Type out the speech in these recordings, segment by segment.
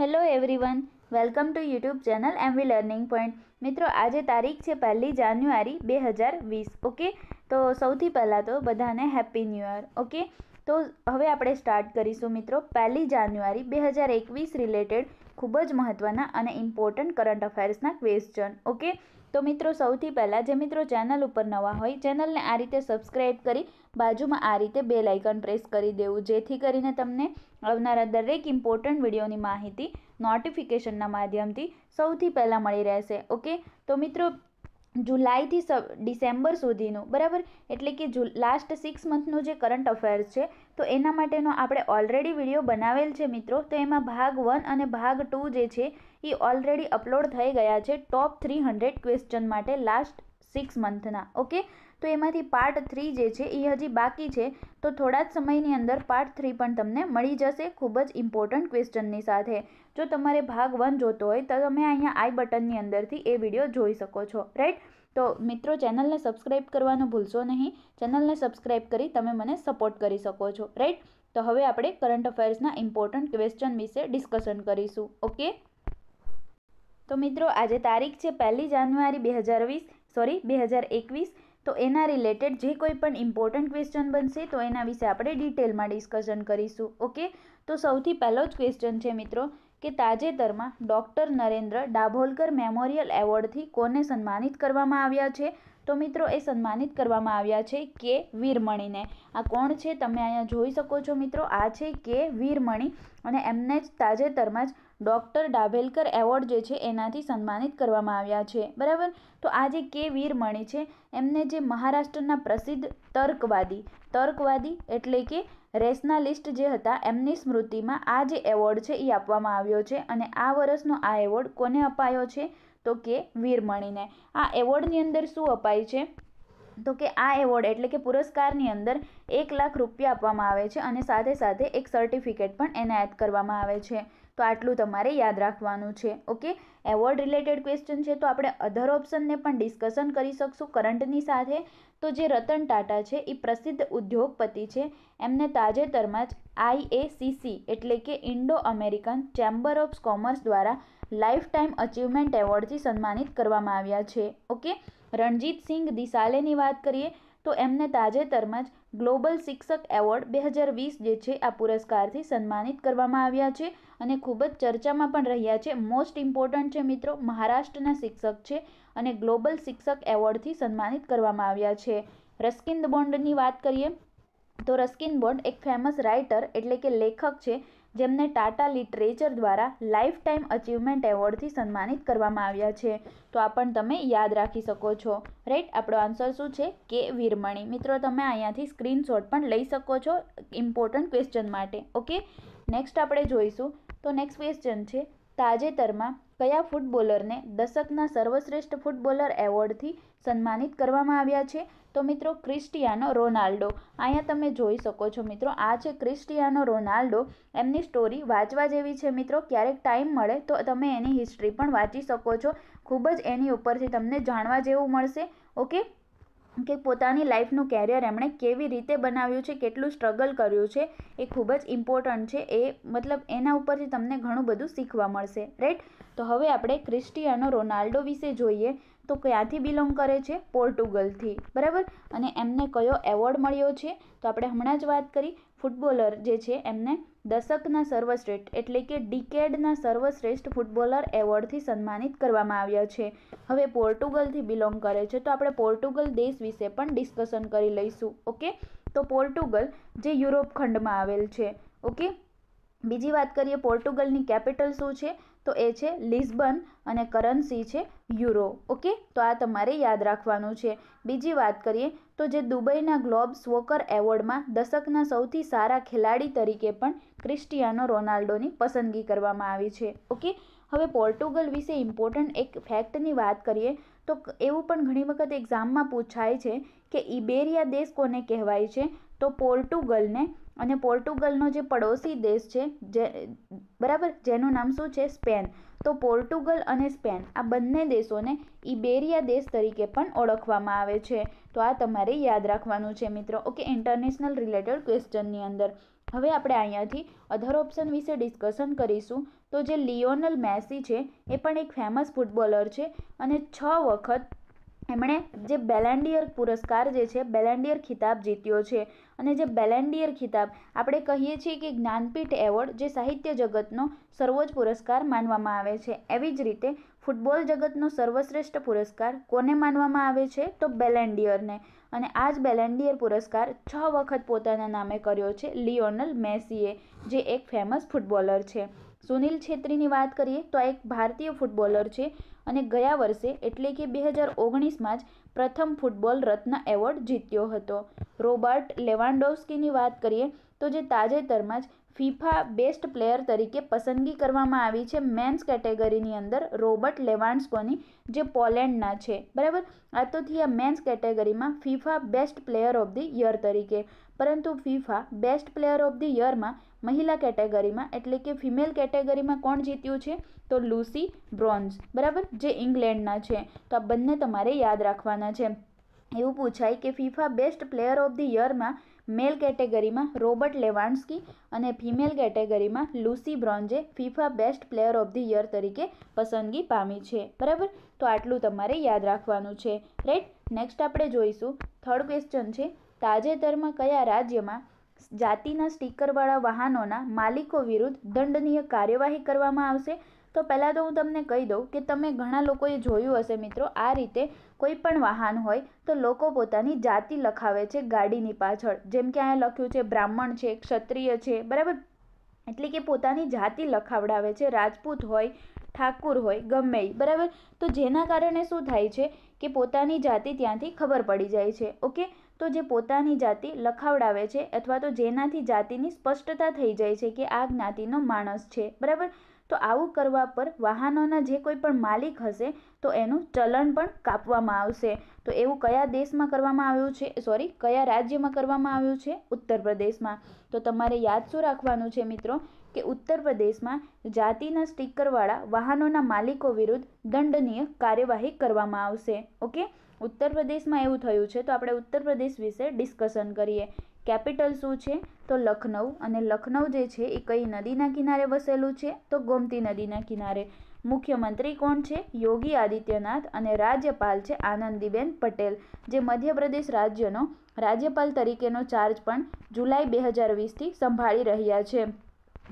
hello everyone welcome to YouTube channel MV learning point મિત્રો આજે તારીખ છે પહેલી જાન્યુઆરી બે હજાર વીસ ઓકે તો સૌથી પહેલાં તો બધાને હેપી ન્યૂ યર ઓકે તો હવે આપણે સ્ટાર્ટ કરીશું મિત્રો પહેલી જાન્યુઆરી બે હજાર એકવીસ રિલેટેડ ખૂબ જ મહત્ત્વના અને ઇમ્પોર્ટન્ટ કરંટ અફેર્સના ક્વેશ્ચન ઓકે તો મિત્રો સૌથી પહેલાં જે મિત્રો ચેનલ ઉપર નવા હોય ચેનલને આ રીતે સબસ્ક્રાઈબ કરી બાજુમાં આ રીતે બે લાઇકન પ્રેસ કરી દેવું જેથી કરીને તમને આવનારા દરેક ઇમ્પોર્ટન્ટ વિડીયોની માહિતી નોટિફિકેશનના માધ્યમથી સૌથી પહેલાં મળી રહેશે ઓકે તો મિત્રો જુલાઈથી સ ડિસેમ્બર સુધીનું બરાબર એટલે કે જુ લાસ્ટ સિક્સ મંથનું જે કરંટ અફેર્સ છે તો એના માટેનો આપણે ઓલરેડી વિડીયો બનાવેલ છે મિત્રો તો એમાં ભાગ વન અને ભાગ ટુ જે છે એ ઓલરેડી અપલોડ થઈ ગયા છે ટોપ થ્રી હંડ્રેડ ક્વેશ્ચન માટે લાસ્ટ સિક્સ મંથના ઓકે તો એમાંથી પાર્ટ થ્રી જે છે એ હજી બાકી છે તો થોડા જ સમયની અંદર પાર્ટ થ્રી પણ તમને મળી જશે ખૂબ જ ઇમ્પોર્ટન્ટ ક્વેશ્ચનની સાથે જો તમારે ભાગ વન જોતો હોય તો તમે અહીંયા આઈ બટનની અંદરથી એ વિડીયો જોઈ શકો છો રાઈટ તો મિત્રો ચેનલને સબસ્ક્રાઈબ કરવાનું ભૂલશો નહીં ચેનલને સબસ્ક્રાઈબ કરી તમે મને સપોર્ટ કરી શકો છો રાઈટ તો હવે આપણે કરંટ અફેર્સના ઇમ્પોર્ટન્ટ ક્વેશ્ચન વિશે ડિસ્કશન કરીશું ઓકે તો મિત્રો આજે તારીખ છે પહેલી જાન્યુઆરી બે હજાર વીસ સોરી બે હજાર એકવીસ તો એના રિલેટેડ જે કોઈ પણ ઇમ્પોર્ટન્ટ ક્વેશ્ચન બનશે તો એના વિશે આપણે ડિટેલમાં ડિસ્કશન કરીશું ઓકે તો સૌથી પહેલો જ ક્વેશ્ચન છે મિત્રો કે તાજેતરમાં ડૉક્ટર નરેન્દ્ર ડાભોલકર મેમોરિયલ એવોર્ડથી કોને સન્માનિત કરવામાં આવ્યા છે તો મિત્રો એ સન્માનિત કરવામાં આવ્યા છે કે વીરમણીને આ કોણ છે તમે અહીંયા જોઈ શકો છો મિત્રો આ છે કે વીરમણી અને એમને જ તાજેતરમાં જ ડૉક્ટર ડાભેલકર એવોર્ડ જે છે એનાથી સન્માનિત કરવામાં આવ્યા છે બરાબર તો આ જે કે વીરમણી છે એમને જે મહારાષ્ટ્રના પ્રસિદ્ધ તર્કવાદી તર્કવાદી એટલે કે રેશનાલિસ્ટ જે હતા એમની સ્મૃતિમાં આ જે એવોર્ડ છે એ આપવામાં આવ્યો છે અને આ વર્ષનો આ એવોર્ડ કોને અપાયો છે તો કે વીરમણીને આ એવોર્ડની અંદર શું અપાય છે તો કે આ એવોર્ડ એટલે કે પુરસ્કારની અંદર એક લાખ રૂપિયા આપવામાં આવે છે અને સાથે સાથે એક સર્ટિફિકેટ પણ એનાયત કરવામાં આવે છે તો આટલું તમારે યાદ રાખવાનું છે ઓકે એવોર્ડ રિલેટેડ ક્વેશ્ચન છે તો આપણે અધર ઓપ્શનને પણ ડિસ્કશન કરી શકશું કરંટની સાથે તો જે રતન ટાટા છે એ પ્રસિદ્ધ ઉદ્યોગપતિ છે એમને તાજેતરમાં જ આઈએસીસી એટલે કે Indo American chamber of commerce દ્વારા લાઈફ ટાઈમ અચિવમેન્ટ એવોર્ડથી સન્માનિત કરવામાં આવ્યા છે ઓકે રણજીતસિંહ દિસાલેની વાત કરીએ તો એમને તાજેતરમાં જ ગ્લોબલ શિક્ષક એવોર્ડ બે હજાર વીસ જે છે આ પુરસ્કારથી સન્માનિત કરવામાં આવ્યા છે અને ખૂબ જ ચર્ચામાં પણ રહ્યા છે મોસ્ટ ઇમ્પોર્ટન્ટ છે મિત્રો મહારાષ્ટ્રના શિક્ષક છે અને ગ્લોબલ શિક્ષક એવોર્ડથી સન્માનિત કરવામાં આવ્યા છે રસ્કિન બોન્ડની વાત કરીએ તો રસ્કિન બોન્ડ એક ફેમસ રાઇટર એટલે કે લેખક છે જેમને ટાટા લિટરેચર દ્વારા લાઈફ ટાઈમ અચીવમેન્ટ એવોર્ડથી સન્માનિત કરવામાં આવ્યા છે તો આ પણ તમે યાદ રાખી શકો છો રાઈટ આપણો આન્સર શું છે કે વીરમણી મિત્રો તમે અહીંયાથી સ્ક્રીનશોટ પણ લઈ શકો છો ઇમ્પોર્ટન્ટ ક્વેશ્ચન માટે ઓકે નેક્સ્ટ આપણે જોઈશું તો નેક્સ્ટ ક્વેશ્ચન છે તાજેતરમાં કયા ફૂટબોલરને દશકના સર્વશ્રેષ્ઠ ફૂટબોલર એવોર્ડથી સન્માનિત કરવામાં આવ્યા છે તો મિત્રો ક્રિસ્ટિયાનો રોનાલ્ડો અહીંયા તમે જોઈ શકો છો મિત્રો આ છે ક્રિસ્ટિયાનો રોનાલ્ડો એમની સ્ટોરી વાંચવા જેવી છે મિત્રો ક્યારેક ટાઈમ મળે તો તમે એની હિસ્ટ્રી પણ વાંચી શકો છો ખૂબ જ એની ઉપરથી તમને જાણવા જેવું મળશે ઓકે કે પોતાની લાઈફનું કેરિયર એમણે કેવી રીતે બનાવ્યું છે કેટલું સ્ટ્રગલ કર્યું છે એ ખૂબ જ ઇમ્પોર્ટન્ટ છે એ મતલબ એના ઉપરથી તમને ઘણું બધું શીખવા મળશે રાઈટ તો હવે આપણે ક્રિસ્ટિયાનો રોનાલ્ડો વિશે જોઈએ તો ક્યાંથી બિલોંગ કરે છે પોર્ટુગલથી બરાબર અને એમને કયો એવોર્ડ મળ્યો છે તો આપણે હમણાં જ વાત કરી ફૂટબોલર જે છે એમને દશકના સર્વશ્રેષ્ઠ એટલે કે ડિકેડના સર્વશ્રેષ્ઠ ફૂટબોલર એવોર્ડથી સન્માનિત કરવામાં આવ્યા છે હવે પોર્ટુગલથી બિલોંગ કરે છે તો આપણે પોર્ટુગલ દેશ વિશે પણ ડિસ્કશન કરી લઈશું ઓકે તો પોર્ટુગલ જે યુરોપ ખંડમાં આવેલ છે ઓકે બીજી વાત કરીએ પોર્ટુગલની કેપિટલ શું છે તો એ છે લિસ્બન અને કરન્સી છે યુરો ઓકે તો આ તમારે યાદ રાખવાનું છે બીજી વાત કરીએ તો જે દુબઈના ગ્લોબ સ્વોકર એવોર્ડમાં દશકના સૌથી સારા ખેલાડી તરીકે પણ ક્રિસ્ટિયાનો રોનાલ્ડોની પસંદગી કરવામાં આવી છે ઓકે હવે પોર્ટુગલ વિશે ઇમ્પોર્ટન્ટ એક ફેક્ટની વાત કરીએ તો એવું પણ ઘણી વખત એક્ઝામમાં પૂછાય છે કે ઇબેરિયા દેશ કોને કહેવાય છે તો પોર્ટુગલને અને પોર્ટુગલનો જે પડોશી દેશ છે જે બરાબર જેનું નામ શું છે સ્પેન તો પોર્ટુગલ અને સ્પેન આ બંને દેશોને ઇબેરિયા દેશ તરીકે પણ ઓળખવામાં આવે છે તો આ તમારે યાદ રાખવાનું છે મિત્રો ઓકે ઇન્ટરનેશનલ રિલેટેડ ક્વેશ્ચનની અંદર હવે આપણે અહીંયાથી અધર ઓપ્શન વિશે ડિસ્કશન કરીશું તો જે લિયોનલ મેસી છે એ પણ એક ફેમસ ફૂટબોલર છે અને છ વખત એમણે જે બેલેન્ડિયર પુરસ્કાર જે છે બેલેન્ડિયર ખિતાબ જીત્યો છે અને જે બેલેન્ડિયર ખિતાબ આપણે કહીએ છીએ કે જ્ઞાનપીઠ એવોર્ડ જે સાહિત્ય જગતનો સર્વોચ્ચ પુરસ્કાર માનવામાં આવે છે એવી જ રીતે ફૂટબોલ જગતનો સર્વશ્રેષ્ઠ પુરસ્કાર કોને માનવામાં આવે છે તો બેલેન્ડિયરને અને આ જ બેલેન્ડિયર પુરસ્કાર છ વખત પોતાના નામે કર્યો છે લિયોનલ મેસીએ જે એક ફેમસ ફૂટબોલર છે સુનિલ છેત્રીની વાત કરીએ તો એક ભારતીય ફૂટબોલર છે અને ગયા વર્ષે એટલે કે બે હજાર ઓગણીસમાં જ પ્રથમ ફૂટબોલ રત્ન એવોર્ડ જીત્યો હતો રોબર્ટ લેવાન્ડોવસ્કીની વાત કરીએ તો જે તાજેતરમાં જ ફિફા બેસ્ટ પ્લેયર તરીકે પસંદગી કરવામાં આવી છે મેન્સ કેટેગરીની અંદર રોબર્ટ લેવાન્સ્કોની જે પોલેન્ડના છે બરાબર આ તો થયા મેન્સ કેટેગરીમાં FIFA best player of the year તરીકે પરંતુ FIFA best player of the યરમાં મહિલા કેટેગરીમાં એટલે કે ફિમેલ કેટેગરીમાં કોણ જીત્યું છે તો લુસી બ્રોન્ઝ બરાબર જે ઇંગ્લેન્ડના છે તો આ બંને તમારે યાદ રાખવાના છે એવું પૂછાય કે FIFA best player of the યરમાં મેલ કેટેગરીમાં રોબર્ટ લેવાન્ડસ્કી અને ફિમેલ કેટેગરીમાં Lucy Bronze FIFA best player of the year તરીકે પસંદગી પામી છે બરાબર તો આટલું તમારે યાદ રાખવાનું છે રાઈટ નેક્સ્ટ આપણે જોઈશું થર્ડ ક્વેશ્ચન છે તાજેતરમાં કયા રાજ્યમાં જાતિના સ્ટીકરવાળા વાહનોના માલિકો વિરુદ્ધ દંડનીય કાર્યવાહી કરવામાં આવશે તો પહેલાં તો હું તમને કહી દઉં કે તમે ઘણા લોકોએ જોયું હશે મિત્રો આ રીતે કોઈ પણ વાહન હોય તો લોકો પોતાની જાતિ લખાવે છે ગાડીની પાછળ જેમ કે અહીંયા લખ્યું છે બ્રાહ્મણ છે ક્ષત્રિય છે બરાબર એટલે કે પોતાની જાતિ લખાવડાવે છે રાજપૂત હોય ઠાકુર હોય ગમે બરાબર તો જેના કારણે શું થાય છે કે પોતાની જાતિ ત્યાંથી ખબર પડી જાય છે ઓકે તો જે પોતાની જાતિ લખાવડાવે છે અથવા તો જેનાથી જાતિની સ્પષ્ટતા થઈ જાય છે કે આ જ્ઞાતિનો માણસ છે બરાબર તો આવું કરવા પર વાહનોના જે કોઈ પણ માલિક હશે તો એનું ચલણ પણ કાપવામાં આવશે તો એવું કયા દેશમાં કરવામાં આવ્યું છે સોરી કયા રાજ્યમાં કરવામાં આવ્યું છે ઉત્તર પ્રદેશમાં તો તમારે યાદ શું રાખવાનું છે મિત્રો કે ઉત્તર પ્રદેશમાં જાતિના સ્ટીકરવાળા વાહનોના માલિકો વિરુદ્ધ દંડનીય કાર્યવાહી કરવામાં આવશે ઓકે ઉત્તર પ્રદેશમાં એવું થયું છે તો આપણે ઉત્તર પ્રદેશ વિશે ડિસ્કશન કરીએ કેપિટલ શું છે તો લખનઉ અને લખનઉ જે છે એ કઈ નદીના કિનારે વસેલું છે તો ગોમતી નદીના કિનારે મુખ્યમંત્રી કોણ છે યોગી આદિત્યનાથ અને રાજ્યપાલ છે આનંદીબેન પટેલ જે મધ્યપ્રદેશ રાજ્યનો રાજ્યપાલ તરીકેનો ચાર્જ પણ જુલાઈ બે હજાર વીસથી સંભાળી રહ્યા છે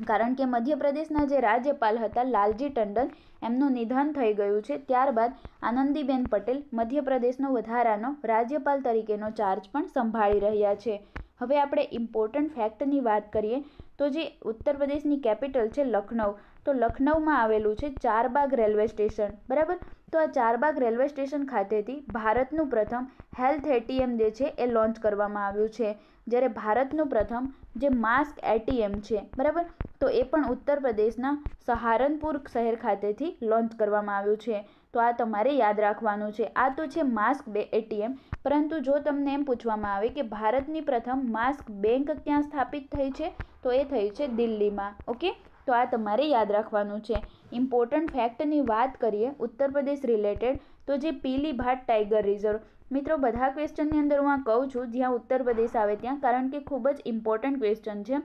કારણ કે મધ્યપ્રદેશના જે રાજ્યપાલ હતા લાલજી ટંડન એમનું નિધન થઈ ગયું છે ત્યારબાદ આનંદીબેન પટેલ મધ્યપ્રદેશનો વધારાનો રાજ્યપાલ તરીકેનો ચાર્જ પણ સંભાળી રહ્યા છે હવે આપણે ઇમ્પોર્ટન્ટ ફેક્ટની વાત કરીએ તો જે ઉત્તર પ્રદેશની કેપિટલ છે લખનઉ તો લખનઉમાં આવેલું છે ચારબાગ રેલવે સ્ટેશન બરાબર તો આ ચારબાગ રેલવે સ્ટેશન ખાતેથી ભારતનું પ્રથમ હેલ્થ એટીએમ જે છે એ લોન્ચ કરવામાં આવ્યું છે જ્યારે ભારતનું પ્રથમ જે માસ્ક એટીએમ છે બરાબર તો એ પણ ઉત્તર પ્રદેશના સહારનપુર શહેર ખાતેથી લોન્ચ કરવામાં આવ્યું છે તો આ તમારે યાદ રાખવાનું છે આ તો છે માસ્ક બે એટીએમ પરંતુ જો તમને એમ પૂછવામાં આવે કે ભારતની પ્રથમ માસ્ક બેંક ક્યાં સ્થાપિત થઈ છે તો એ થઈ છે દિલ્હીમાં ઓકે તો આ તમારે યાદ રાખવાનું છે ઇમ્પોર્ટન્ટ ફેક્ટની વાત કરીએ ઉત્તર પ્રદેશ રિલેટેડ તો જે પીલીભાટ ટાઈગર રિઝર્વ મિત્રો બધા ક્વેશ્ચનની અંદર હું આ કહું છું જ્યાં ઉત્તર પ્રદેશ આવે ત્યાં કારણ કે ખૂબ જ ઇમ્પોર્ટન્ટ ક્વેશ્ચન છે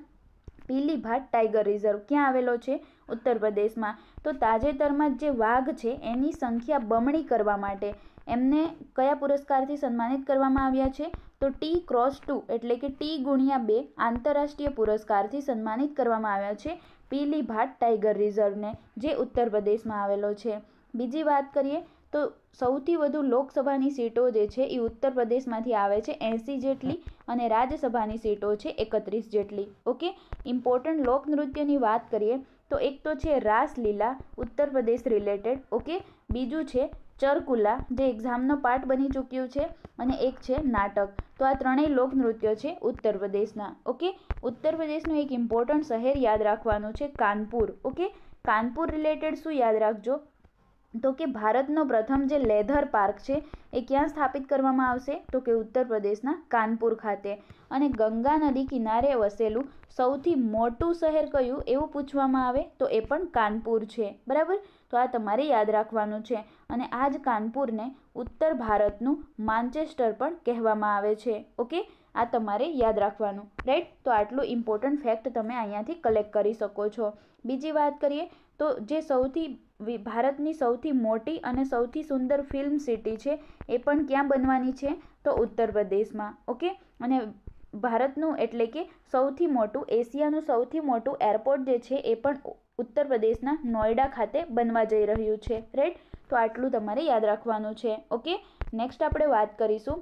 પીલીભાટ ટાઈગર રિઝર્વ ક્યાં આવેલો છે ઉત્તર પ્રદેશમાં તો તાજેતરમાં જે વાઘ છે એની સંખ્યા બમણી કરવા માટે એમને કયા પુરસ્કારથી સન્માનિત કરવામાં આવ્યા છે તો ટી ક્રોસ ટુ એટલે કે ટી ગુણ્યા બે આંતરરાષ્ટ્રીય પુરસ્કારથી સન્માનિત કરવામાં આવ્યા છે પીલીભાટ ટાઈગર રિઝર્વને જે ઉત્તર પ્રદેશમાં આવેલો છે બીજી વાત કરીએ તો સૌથી વધુ લોકસભાની સીટો જે છે એ ઉત્તર પ્રદેશમાંથી આવે છે એંસી જેટલી અને રાજ્યસભાની સીટો છે એકત્રીસ જેટલી ઓકે ઇમ્પોર્ટન્ટ લોક નૃત્યની વાત કરીએ તો એક તો છે રાસલીલા ઉત્તર પ્રદેશ રિલેટેડ ઓકે બીજું છે ચરકુલા જે એક્ઝામનો પાર્ટ બની ચૂક્યું છે અને એક છે નાટક તો આ ત્રણેય લોકનૃત્યો છે ઉત્તર પ્રદેશના ઓકે ઉત્તર પ્રદેશનું એક ઇમ્પોર્ટન્ટ શહેર યાદ રાખવાનું છે કાનપુર ઓકે કાનપુર રિલેટેડ શું યાદ રાખજો તો કે ભારતનો પ્રથમ જે લેધર પાર્ક છે એ ક્યાં સ્થાપિત કરવામાં આવશે તો કે ઉત્તર પ્રદેશના કાનપુર ખાતે અને ગંગા નદી કિનારે વસેલું સૌથી મોટું શહેર કયું એવું પૂછવામાં આવે તો એ પણ કાનપુર છે બરાબર તો આ તમારે યાદ રાખવાનું છે અને આ જ કાનપુરને ઉત્તર ભારતનું માન્ચેસ્ટર પણ કહેવામાં આવે છે ઓકે આ તમારે યાદ રાખવાનું રાઈટ તો આટલું ઇમ્પોર્ટન્ટ ફેક્ટ તમે અહીંયાથી કલેક્ટ કરી શકો છો બીજી વાત કરીએ તો જે સૌથી ભારતની સૌથી મોટી અને સૌથી સુંદર ફિલ્મ સિટી છે એ પણ ક્યાં બનવાની છે તો ઉત્તર પ્રદેશમાં ઓકે અને ભારતનું એટલે કે સૌથી મોટું એશિયાનું સૌથી મોટું એરપોર્ટ જે છે એ પણ ઉત્તર પ્રદેશના નોઈડા ખાતે બનવા જઈ રહ્યું છે રાઈટ તો આટલું તમારે યાદ રાખવાનું છે ઓકે નેક્સ્ટ આપણે વાત કરીશું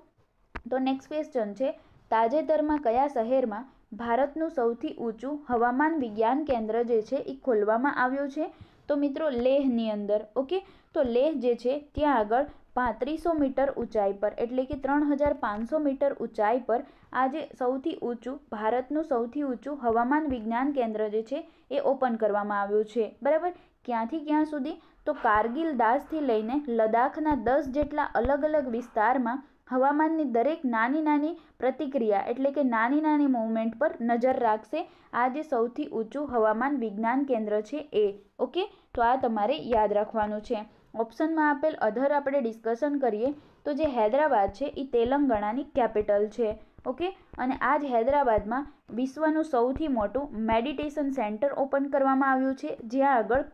તો નેક્સ્ટ ક્વેશ્ચન છે તાજેતરમાં કયા શહેરમાં ભારતનું સૌથી ઊંચું હવામાન વિજ્ઞાન કેન્દ્ર જે છે એ ખોલવામાં આવ્યું છે તો મિત્રો લેહની અંદર ઓકે તો લેહ જે છે ત્યાં આગળ પાંત્રીસો મીટર ઊંચાઈ પર એટલે કે ત્રણ હજાર પાંચસો મીટર ઊંચાઈ પર આજે સૌથી ઊંચું ભારતનું સૌથી ઊંચું હવામાન વિજ્ઞાન કેન્દ્ર જે છે એ ઓપન કરવામાં આવ્યું છે બરાબર ક્યાંથી ક્યાં સુધી તો કારગિલ દાસથી લઈને લદ્દાખના દસ જેટલા અલગ અલગ વિસ્તારમાં હવામાનની દરેક નાની નાની પ્રતિક્રિયા એટલે કે નાની નાની મૂવમેન્ટ પર નજર રાખશે આ જે સૌથી ઊંચું હવામાન વિજ્ઞાન કેન્દ્ર છે એ ઓકે તો આ તમારે યાદ રાખવાનું છે ઓપ્શનમાં આપેલ અધર આપણે ડિસ્કશન કરીએ તો જે હૈદરાબાદ છે એ તેલંગાણાની કેપિટલ છે ઓકે અને આ જ હૈદરાબાદમાં વિશ્વનું સૌથી મોટું મેડિટેશન સેન્ટર ઓપન કરવામાં આવ્યું છે જ્યાં આગળ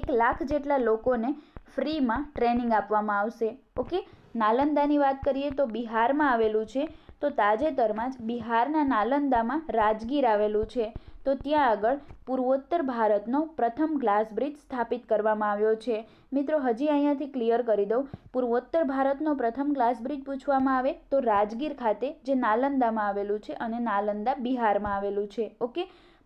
એક લાખ જેટલા લોકોને ફ્રીમાં ટ્રેનિંગ આપવામાં આવશે ઓકે નાલંદાની વાત કરીએ તો બિહારમાં આવેલું છે તો તાજેતરમાં જ બિહારના નાલંદામાં રાજગીર આવેલું છે તો ત્યાં આગળ પૂર્વોત્તર ભારતનો પ્રથમ ગ્લાસ બ્રિજ સ્થાપિત કરવામાં આવ્યો છે મિત્રો હજી અહીંયાથી ક્લિયર કરી દઉં પૂર્વોત્તર ભારતનો પ્રથમ ગ્લાસ બ્રિજ પૂછવામાં આવે તો રાજગીર ખાતે જે નાલંદામાં આવેલું છે અને નાલંદા બિહારમાં આવેલું છે ઓકે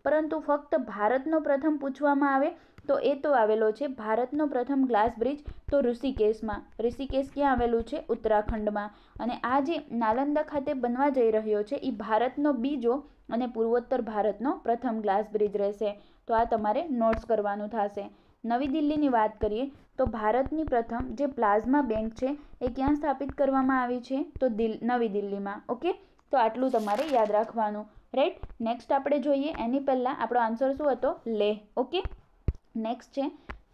પરંતુ ફક્ત ભારતનો પ્રથમ પૂછવામાં આવે તો એ તો આવેલો છે ભારતનો પ્રથમ ગ્લાસ બ્રિજ તો ઋષિકેશમાં ઋષિકેશ ક્યાં આવેલું છે ઉત્તરાખંડમાં અને આ જે નાલંદા ખાતે બનવા જઈ રહ્યો છે એ ભારતનો બીજો અને પૂર્વોત્તર ભારતનો પ્રથમ ગ્લાસ બ્રિજ રહેશે તો આ તમારે નોટ્સ કરવાનું થશે નવી દિલ્હીની વાત કરીએ તો ભારતની પ્રથમ જે પ્લાઝમા બેંક છે એ ક્યાં સ્થાપિત કરવામાં આવી છે તો દિલ નવી દિલ્હીમાં ઓકે તો આટલું તમારે યાદ રાખવાનું રાઈટ નેક્સ્ટ આપણે જોઈએ એની પહેલાં આપણો આન્સર શું હતો લેહ ઓકે નેક્સ્ટ છે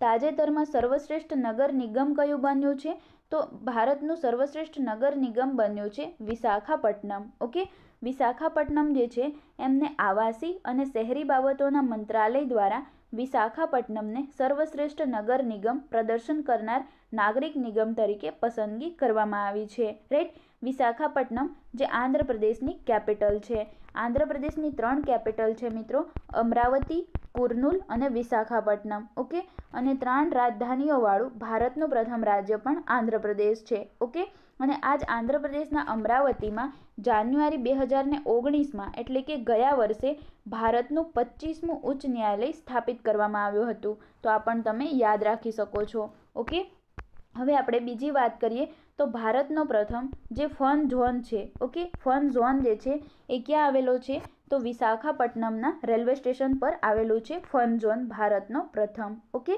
તાજેતરમાં સર્વશ્રેષ્ઠ નગર નિગમ કયું બન્યું છે તો ભારતનું સર્વશ્રેષ્ઠ નગર નિગમ બન્યું છે વિશાખાપટ્ટનમ ઓકે વિશાખાપટ્ટનમ જે છે એમને આવાસી અને શહેરી બાબતોના મંત્રાલય દ્વારા વિશાખાપટ્ટનમને સર્વશ્રેષ્ઠ નગર નિગમ પ્રદર્શન કરનાર નાગરિક નિગમ તરીકે પસંદગી કરવામાં આવી છે રાઈટ વિશાખાપટ્ટનમ જે આંધ્રપ્રદેશની કેપિટલ છે આંધ્રપ્રદેશની ત્રણ કેપિટલ છે મિત્રો અમરાવતી કુર્નુલ અને વિશાખાપટ્ટનમ ઓકે અને ત્રણ રાજધાનીઓવાળું ભારતનું પ્રથમ રાજ્ય પણ આંધ્રપ્રદેશ છે ઓકે અને આજ આંધ્રપ્રદેશના અમરાવતીમાં જાન્યુઆરી બે હજારને ઓગણીસમાં એટલે કે ગયા વર્ષે ભારતનું પચીસમું ઉચ્ચ ન્યાયાલય સ્થાપિત કરવામાં આવ્યું હતું તો આ પણ તમે યાદ રાખી શકો છો ઓકે હવે આપણે બીજી વાત કરીએ તો ભારતનો પ્રથમ જે ફન ઝોન છે ઓકે ફન ઝોન જે છે એ ક્યાં આવેલો છે તો વિશાખાપટ્ટનમના રેલવે સ્ટેશન પર આવેલું છે ફન ઝોન ભારતનો પ્રથમ ઓકે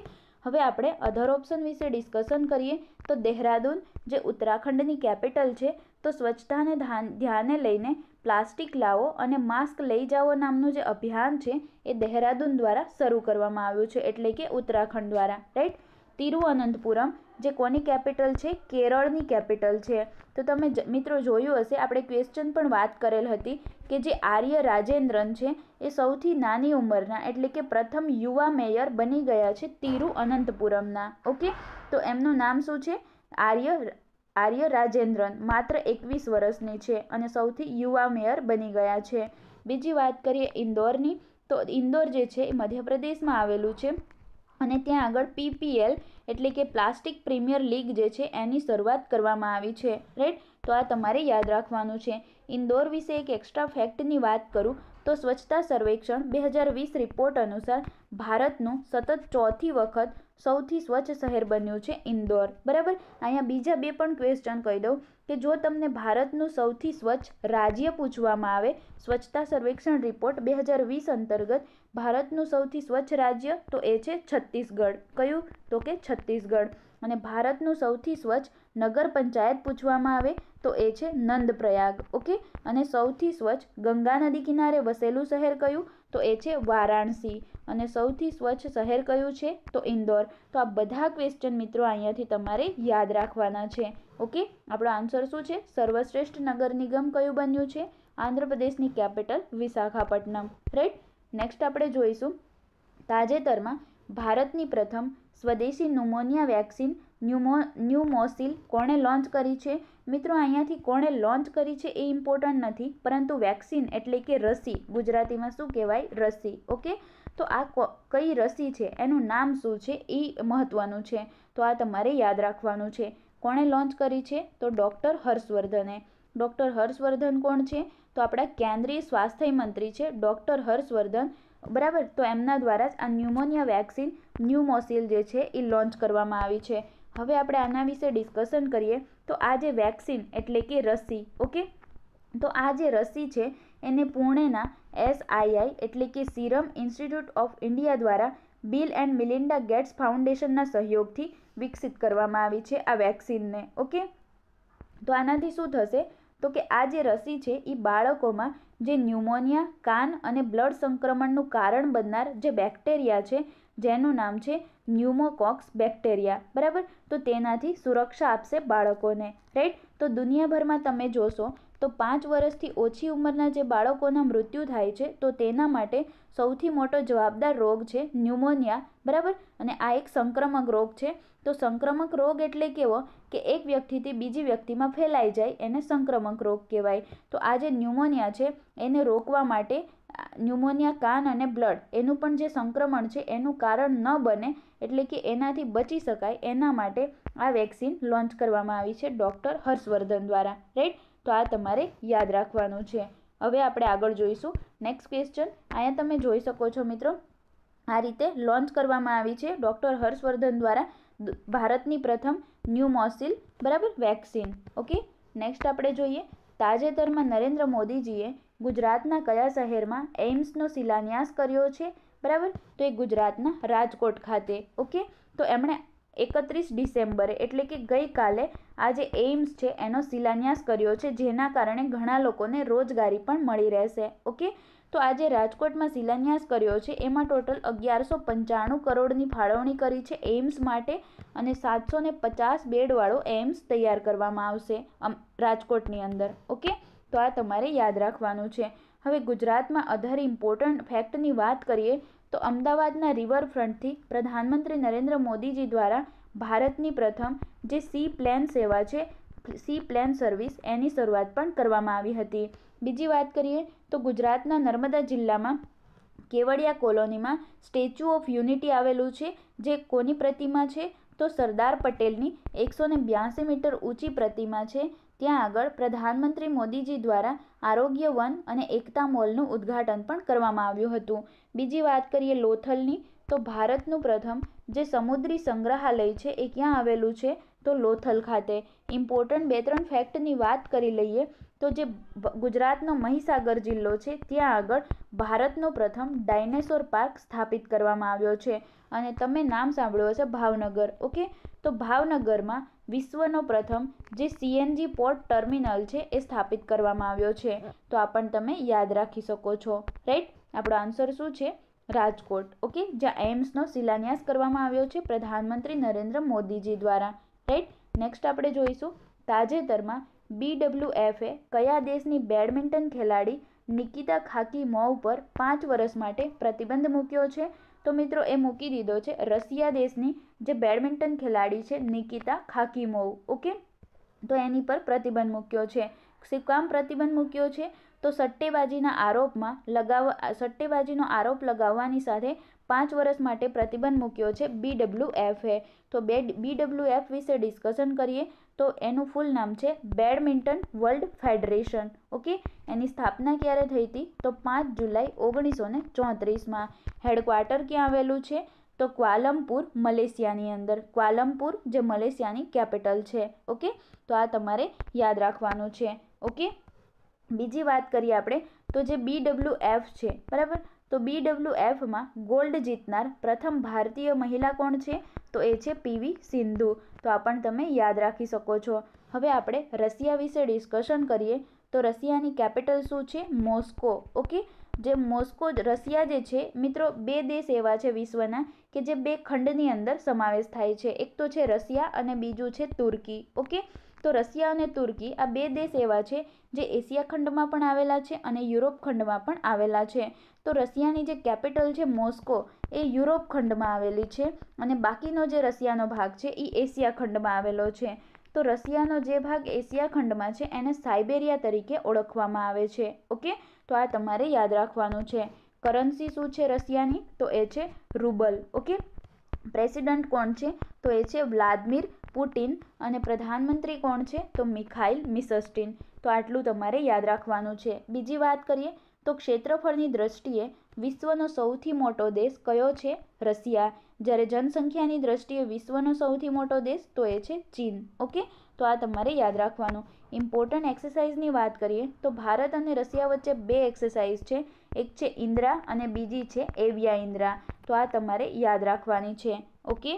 હવે આપણે અધર ઓપ્શન વિશે ડિસ્કશન કરીએ તો દેહરાદૂન જે ઉત્તરાખંડની કેપિટલ છે તો સ્વચ્છતાને ધ્યાને લઈને પ્લાસ્ટિક લાવો અને માસ્ક લઈ જાઓ નામનું જે અભિયાન છે એ દેહરાદૂન દ્વારા શરૂ કરવામાં આવ્યું છે એટલે કે ઉત્તરાખંડ દ્વારા રાઈટ તિરુઅનંતપુરમ જે કોની કેપિટલ છે કેરળની કેપિટલ છે તો તમે મિત્રો જોયું હશે આપણે ક્વેશ્ચન પણ વાત કરેલ હતી કે જે આર્ય રાજેન્દ્રન છે એ સૌથી નાની ઉંમરના એટલે કે પ્રથમ યુવા મેયર બની ગયા છે તિરુ અનંતપુરમના ઓકે તો એમનું નામ શું છે આર્ય આર્ય રાજેન્દ્રન માત્ર એકવીસ વર્ષની છે અને સૌથી યુવા મેયર બની ગયા છે બીજી વાત કરીએ ઇન્દોરની તો ઇન્દોર જે છે એ મધ્યપ્રદેશમાં આવેલું છે અને ત્યાં આગળ પીપીએલ એટલે કે પ્લાસ્ટિક પ્રીમિયર લીગ જે છે એની શરૂઆત કરવામાં આવી છે રાઈટ તો આ તમારે યાદ રાખવાનું છે ઇન્દોર વિશે એક એક્સ્ટ્રા ફેક્ટની વાત કરું તો સ્વચ્છતા સર્વેક્ષણ બે હજાર વીસ રિપોર્ટ અનુસાર ભારતનું સતત ચોથી વખત સૌથી સ્વચ્છ શહેર બન્યું છે ઇન્દોર બરાબર અહીંયા બીજા બે પણ ક્વેશ્ચન કહી દઉં કે જો તમને ભારતનું સૌથી સ્વચ્છ રાજ્ય પૂછવામાં આવે સ્વચ્છતા સર્વેક્ષણ રિપોર્ટ બે હજાર વીસ અંતર્ગત ભારતનું સૌથી સ્વચ્છ રાજ્ય તો એ છે છત્તીસગઢ કયું તો કે છત્તીસગઢ અને ભારતનું સૌથી સ્વચ્છ નગર પંચાયત પૂછવામાં આવે તો એ છે નંદપ્રયાગ ઓકે અને સૌથી સ્વચ્છ ગંગા નદી કિનારે વસેલું શહેર કયું તો એ છે વારાણસી અને સૌથી સ્વચ્છ શહેર કયું છે તો ઇન્દોર તો આ બધા ક્વેશ્ચન મિત્રો અહીંયાથી તમારે યાદ રાખવાના છે ઓકે આપણો આન્સર શું છે સર્વશ્રેષ્ઠ નગર નિગમ કયું બન્યું છે આંધ્રપ્રદેશની કેપિટલ વિશાખાપટ્ટનમ રાઈટ નેક્સ્ટ આપણે જોઈશું તાજેતરમાં ભારતની પ્રથમ સ્વદેશી ન્યુમોનિયા વેક્સિન ન્યુમો ન્યુમોસિલ કોણે લોન્ચ કરી છે મિત્રો અહીંયાથી કોણે લોન્ચ કરી છે એ ઇમ્પોર્ટન્ટ નથી પરંતુ વેક્સિન એટલે કે રસી ગુજરાતીમાં શું કહેવાય રસી ઓકે તો આ કઈ રસી છે એનું નામ શું છે એ મહત્ત્વનું છે તો આ તમારે યાદ રાખવાનું છે કોણે લોન્ચ કરી છે તો ડૉક્ટર હર્ષવર્ધને ડૉક્ટર હર્ષવર્ધન કોણ છે તો આપણા કેન્દ્રીય સ્વાસ્થ્ય મંત્રી છે ડૉક્ટર હર્ષવર્ધન બરાબર તો એમના દ્વારા જ આ ન્યુમોનિયા વેક્સિન ન્યુમોસિલ જે છે એ લોન્ચ કરવામાં આવી છે હવે આપણે આના વિશે ડિસ્કશન કરીએ તો આ જે વેક્સિન એટલે કે રસી ઓકે તો આ જે રસી છે એને પુણેના એસઆઈઆઈ એટલે કે સિરમ ઇન્સ્ટિટ્યૂટ ઓફ ઇન્ડિયા દ્વારા બિલ એન્ડ મિલિન્ડા ગેટ્સ ફાઉન્ડેશનના સહયોગથી વિકસિત કરવામાં આવી છે આ વેક્સિનને ઓકે તો આનાથી શું થશે તો કે આ જે રસી છે એ બાળકોમાં જે ન્યુમોનિયા કાન અને બ્લડ સંક્રમણનું કારણ બનનાર જે બેક્ટેરિયા છે જેનું નામ છે ન્યુમોકોક્સ બેક્ટેરિયા બરાબર તો તેનાથી સુરક્ષા આપશે બાળકોને રાઈટ તો દુનિયાભરમાં તમે જોશો તો પાંચ વર્ષથી ઓછી ઉંમરના જે બાળકોના મૃત્યુ થાય છે તો તેના માટે સૌથી મોટો જવાબદાર રોગ છે ન્યુમોનિયા બરાબર અને આ એક સંક્રમક રોગ છે તો સંક્રમક રોગ એટલે કેવો કે એક વ્યક્તિથી બીજી વ્યક્તિમાં ફેલાઈ જાય એને સંક્રમક રોગ કહેવાય તો આ જે ન્યુમોનિયા છે એને રોકવા માટે ન્યુમોનિયા કાન અને બ્લડ એનું પણ જે સંક્રમણ છે એનું કારણ ન બને એટલે કે એનાથી બચી શકાય એના માટે આ વેક્સિન લોન્ચ કરવામાં આવી છે ડૉક્ટર હર્ષવર્ધન દ્વારા રાઈટ તો આ તમારે યાદ રાખવાનું છે હવે આપણે આગળ જોઈશું નેક્સ્ટ ક્વેશ્ચન અહીંયા તમે જોઈ શકો છો મિત્રો આ રીતે લોન્ચ કરવામાં આવી છે ડૉક્ટર હર્ષવર્ધન દ્વારા ભારતની પ્રથમ ન્યુમોસિલ બરાબર વેક્સિન ઓકે નેક્સ્ટ આપણે જોઈએ તાજેતરમાં નરેન્દ્ર મોદીજીએ ગુજરાતના કયા શહેરમાં એઇમ્સનો શિલાન્યાસ કર્યો છે બરાબર તો એ ગુજરાતના રાજકોટ ખાતે ઓકે તો એમણે એકત્રીસ ડિસેમ્બરે એટલે કે ગઈકાલે આ જે એઇમ્સ છે એનો શિલાન્યાસ કર્યો છે જેના કારણે ઘણા લોકોને રોજગારી પણ મળી રહેશે ઓકે તો આજે રાજકોટમાં શિલાન્યાસ કર્યો છે એમાં ટોટલ અગિયારસો પંચાણું કરોડની ફાળવણી કરી છે એઇમ્સ માટે અને સાતસો ને પચાસ બેડવાળો એઇમ્સ તૈયાર કરવામાં આવશે રાજકોટની અંદર ઓકે તો આ તમારે યાદ રાખવાનું છે હવે ગુજરાતમાં અધર ઇમ્પોર્ટન્ટ ફેક્ટની વાત કરીએ તો અમદાવાદના રિવરફ્રન્ટથી પ્રધાનમંત્રી નરેન્દ્ર મોદીજી દ્વારા ભારતની પ્રથમ જે સી પ્લેન સેવા છે સી પ્લેન સર્વિસ એની શરૂઆત પણ કરવામાં આવી હતી બીજી વાત કરીએ તો ગુજરાતના નર્મદા જિલ્લામાં કેવડિયા કોલોનીમાં સ્ટેચ્યુ ઓફ યુનિટી આવેલું છે જે કોની પ્રતિમા છે તો સરદાર પટેલની એકસો ને બ્યાસી મીટર ઊંચી પ્રતિમા છે ત્યાં આગળ પ્રધાનમંત્રી મોદીજી દ્વારા આરોગ્ય વન અને એકતા મોલનું ઉદ્ઘાટન પણ કરવામાં આવ્યું હતું બીજી વાત કરીએ લોથલની તો ભારતનું પ્રથમ જે સમુદ્રી સંગ્રહાલય છે એ ક્યાં આવેલું છે તો લોથલ ખાતે ઇમ્પોર્ટન્ટ બે ત્રણ ફેક્ટની વાત કરી લઈએ તો જે ગુજરાતનો મહીસાગર જિલ્લો છે ત્યાં આગળ ભારતનો પ્રથમ ડાયનેસોર પાર્ક સ્થાપિત કરવામાં આવ્યો છે અને તમે નામ સાંભળ્યું હશે ભાવનગર ઓકે તો ભાવનગરમાં વિશ્વનો પ્રથમ જે સીએનજી પોર્ટ ટર્મિનલ છે એ સ્થાપિત કરવામાં આવ્યો છે તો આ પણ તમે યાદ રાખી શકો છો રાઈટ આપણો આન્સર શું છે રાજકોટ ઓકે જ્યાં એમ્સનો શિલાન્યાસ કરવામાં આવ્યો છે પ્રધાનમંત્રી નરેન્દ્ર મોદીજી દ્વારા રાઈટ નેક્સ્ટ આપણે જોઈશું તાજેતરમાં બીડબ્લ્યુએફએ કયા દેશની બેડમિન્ટન ખેલાડી નિકિતા ખાકી ખાકીમોવ પર પાંચ વર્ષ માટે પ્રતિબંધ મૂક્યો છે તો મિત્રો એ મૂકી દીધો છે રશિયા દેશની જે બેડમિન્ટન ખેલાડી છે નિકિતા ખાકી ખાકીમોવ ઓકે તો એની પર પ્રતિબંધ મૂક્યો છે શું કામ પ્રતિબંધ મૂક્યો છે તો સટ્ટેબાજીના આરોપમાં લગાવ સટ્ટેબાજીનો આરોપ લગાવવાની સાથે પાંચ વર્ષ માટે પ્રતિબંધ મૂક્યો છે બીડબ્લ્યુએફએ તો બે બીડબ્લ્યુએફ વિશે ડિસ્કશન કરીએ તો એનું ફૂલ નામ છે બેડમિન્ટન વર્લ્ડ ફેડરેશન ઓકે એની સ્થાપના ક્યારે થઈ હતી તો પાંચ જુલાઈ ઓગણીસો ને ચોત્રીસમાં હેડક્વાર્ટર ક્યાં આવેલું છે તો ક્વાલમપુર મલેશિયાની અંદર ક્વાલમપુર જે મલેશિયાની કેપિટલ છે ઓકે તો આ તમારે યાદ રાખવાનું છે ઓકે બીજી વાત કરીએ આપણે તો જે બીડબ્લ્યુ એફ છે બરાબર તો બીડબ્લ્યુ એફમાં ગોલ્ડ જીતનાર પ્રથમ ભારતીય મહિલા કોણ છે તો એ છે પીવી સિંધુ તો આ પણ તમે યાદ રાખી શકો છો હવે આપણે રશિયા વિશે ડિસ્કશન કરીએ તો રશિયાની કેપિટલ શું છે મોસ્કો ઓકે જે મોસ્કો રશિયા જે છે મિત્રો બે દેશ એવા છે વિશ્વના કે જે બે ખંડની અંદર સમાવેશ થાય છે એક તો છે રશિયા અને બીજું છે તુર્કી ઓકે તો રશિયા અને તુર્કી આ બે દેશ એવા છે જે એશિયા ખંડમાં પણ આવેલા છે અને યુરોપ ખંડમાં પણ આવેલા છે તો રશિયાની જે કેપિટલ છે મોસ્કો એ યુરોપ ખંડમાં આવેલી છે અને બાકીનો જે રશિયાનો ભાગ છે એ એશિયા ખંડમાં આવેલો છે તો રશિયાનો જે ભાગ એશિયા ખંડમાં છે એને સાઇબેરિયા તરીકે ઓળખવામાં આવે છે ઓકે તો આ તમારે યાદ રાખવાનું છે કરન્સી શું છે રશિયાની તો એ છે રૂબલ ઓકે પ્રેસિડન્ટ કોણ છે તો એ છે વ્લાદમીર પુટિન અને પ્રધાનમંત્રી કોણ છે તો મિખાઇલ મિસસ્ટિન તો આટલું તમારે યાદ રાખવાનું છે બીજી વાત કરીએ તો ક્ષેત્રફળની દ્રષ્ટિએ વિશ્વનો સૌથી મોટો દેશ કયો છે રશિયા જ્યારે જનસંખ્યાની દ્રષ્ટિએ વિશ્વનો સૌથી મોટો દેશ તો એ છે ચીન ઓકે તો આ તમારે યાદ રાખવાનું ઇમ્પોર્ટન્ટ એક્સરસાઇઝની વાત કરીએ તો ભારત અને રશિયા વચ્ચે બે એક્સરસાઇઝ છે એક છે ઇન્દ્રા અને બીજી છે એવિયા ઇન્દ્રા તો આ તમારે યાદ રાખવાની છે ઓકે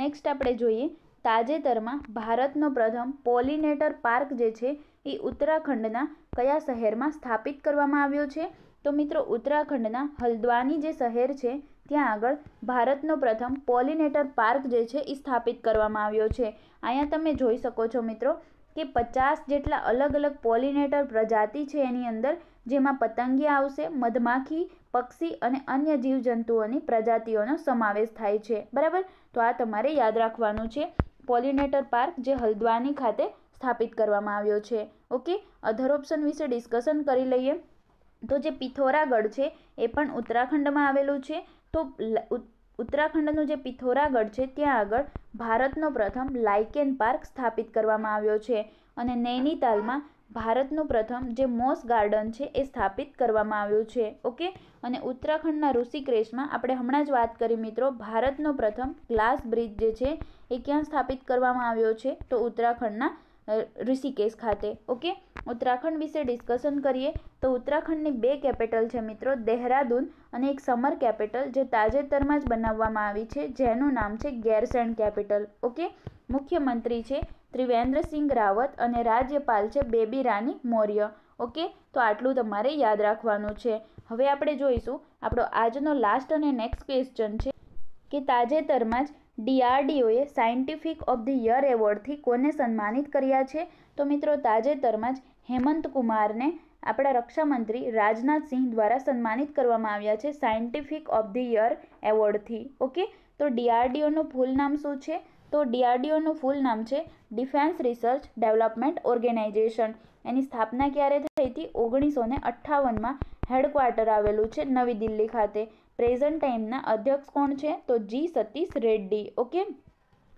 નેક્સ્ટ આપણે જોઈએ તાજેતરમાં ભારતનો પ્રથમ પોલિનેટર પાર્ક જે છે એ ઉત્તરાખંડના કયા શહેરમાં સ્થાપિત કરવામાં આવ્યો છે તો મિત્રો ઉત્તરાખંડના હલ્દ્વાની જે શહેર છે ત્યાં આગળ ભારતનો પ્રથમ પોલિનેટર પાર્ક જે છે એ સ્થાપિત કરવામાં આવ્યો છે અહીંયા તમે જોઈ શકો છો મિત્રો કે પચાસ જેટલા અલગ અલગ પોલિનેટર પ્રજાતિ છે એની અંદર જેમાં પતંગી આવશે મધમાખી પક્ષી અને અન્ય જીવજંતુઓની પ્રજાતિઓનો સમાવેશ થાય છે બરાબર તો આ તમારે યાદ રાખવાનું છે પોલિનેટર પાર્ક જે હલ્દ્વાની ખાતે સ્થાપિત કરવામાં આવ્યો છે ઓકે અધર ઓપ્શન વિશે ડિસ્કશન કરી લઈએ તો જે પિથોરાગઢ છે એ પણ ઉત્તરાખંડમાં આવેલું છે તો ઉત્તરાખંડનું જે પિથોરાગઢ છે ત્યાં આગળ ભારતનો પ્રથમ લાઇકેન પાર્ક સ્થાપિત કરવામાં આવ્યો છે અને નૈનીતાલમાં ભારતનું પ્રથમ જે મોસ ગાર્ડન છે એ સ્થાપિત કરવામાં આવ્યું છે ઓકે અને ઉત્તરાખંડના ઋષિક્રેશમાં આપણે હમણાં જ વાત કરી મિત્રો ભારતનો પ્રથમ ગ્લાસ બ્રિજ જે છે એ ક્યાં સ્થાપિત કરવામાં આવ્યો છે તો ઉત્તરાખંડના ઋષિકેશ ખાતે ઓકે ઉત્તરાખંડ વિશે ડિસ્કશન કરીએ તો ઉત્તરાખંડની બે કેપિટલ છે મિત્રો દેહરાદૂન અને એક સમર કેપિટલ જે તાજેતરમાં જ બનાવવામાં આવી છે જેનું નામ છે ગેરસેણ કેપિટલ ઓકે મુખ્યમંત્રી છે ત્રિવેન્દ્રસિંહ રાવત અને રાજ્યપાલ છે બેબી રાની મૌર્ય ઓકે તો આટલું તમારે યાદ રાખવાનું છે હવે આપણે જોઈશું આપણો આજનો લાસ્ટ અને નેક્સ્ટ ક્વેશ્ચન છે કે તાજેતરમાં જ ડીઆરડીઓએ સાયન્ટિફિક ઓફ ધ યર એવોર્ડથી કોને સન્માનિત કર્યા છે તો મિત્રો તાજેતરમાં જ હેમંતકુમારને આપણા રક્ષામંત્રી રાજનાથસિંહ દ્વારા સન્માનિત કરવામાં આવ્યા છે સાયન્ટિફિક ઓફ ધ યર એવોર્ડથી ઓકે તો ડીઆરડીઓનું ફૂલ નામ શું છે તો ડીઆરડીઓનું ફૂલ નામ છે ડિફેન્સ રિસર્ચ ડેવલપમેન્ટ ઓર્ગેનાઇઝેશન એની સ્થાપના ક્યારે થઈ હતી ઓગણીસો ને અઠ્ઠાવનમાં હેડક્વાર્ટર આવેલું છે નવી દિલ્હી ખાતે પ્રેઝન્ટ ટાઈમના અધ્યક્ષ કોણ છે તો જી સતીશ રેડ્ડી ઓકે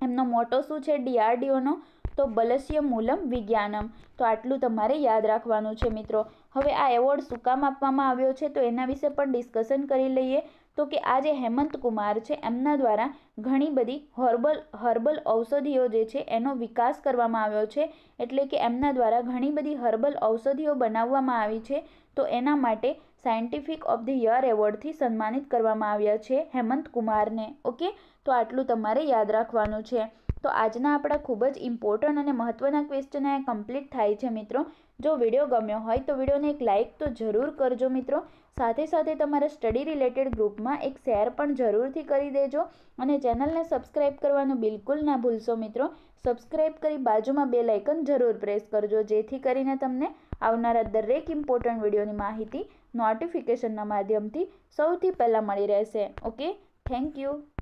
એમનો મોટો શું છે ડીઆરડીઓનો તો બલસ્ય મૂલમ વિજ્ઞાનમ તો આટલું તમારે યાદ રાખવાનું છે મિત્રો હવે આ એવોર્ડ શું કામ આપવામાં આવ્યો છે તો એના વિશે પણ ડિસ્કશન કરી લઈએ તો કે આ જે હેમંત કુમાર છે એમના દ્વારા ઘણી બધી હર્બલ હર્બલ ઔષધિઓ જે છે એનો વિકાસ કરવામાં આવ્યો છે એટલે કે એમના દ્વારા ઘણી બધી હર્બલ ઔષધિઓ બનાવવામાં આવી છે તો એના માટે સાયન્ટિફિક ઓફ ધ યર એવોર્ડથી સન્માનિત કરવામાં આવ્યા છે હેમંત કુમારને ઓકે તો આટલું તમારે યાદ રાખવાનું છે તો આજના આપણા ખૂબ જ ઇમ્પોર્ટન્ટ અને મહત્ત્વના ક્વેશ્ચન કમ્પ્લીટ થાય છે મિત્રો જો વિડીયો ગમ્યો હોય તો વિડીયોને એક લાઇક તો જરૂર કરજો મિત્રો સાથે સાથે તમારા સ્ટડી રિલેટેડ ગ્રુપમાં એક શેર પણ જરૂરથી કરી દેજો અને ચેનલને સબસ્ક્રાઈબ કરવાનું બિલકુલ ના ભૂલશો મિત્રો સબસ્ક્રાઇબ કરી બાજુમાં બે લાઇકન જરૂર પ્રેસ કરજો જેથી કરીને તમને આવનારા દરેક ઇમ્પોર્ટન્ટ વિડીયોની માહિતી નોટિફિકેશનના માધ્યમથી સૌથી પહેલાં મળી રહેશે ઓકે થેન્ક યુ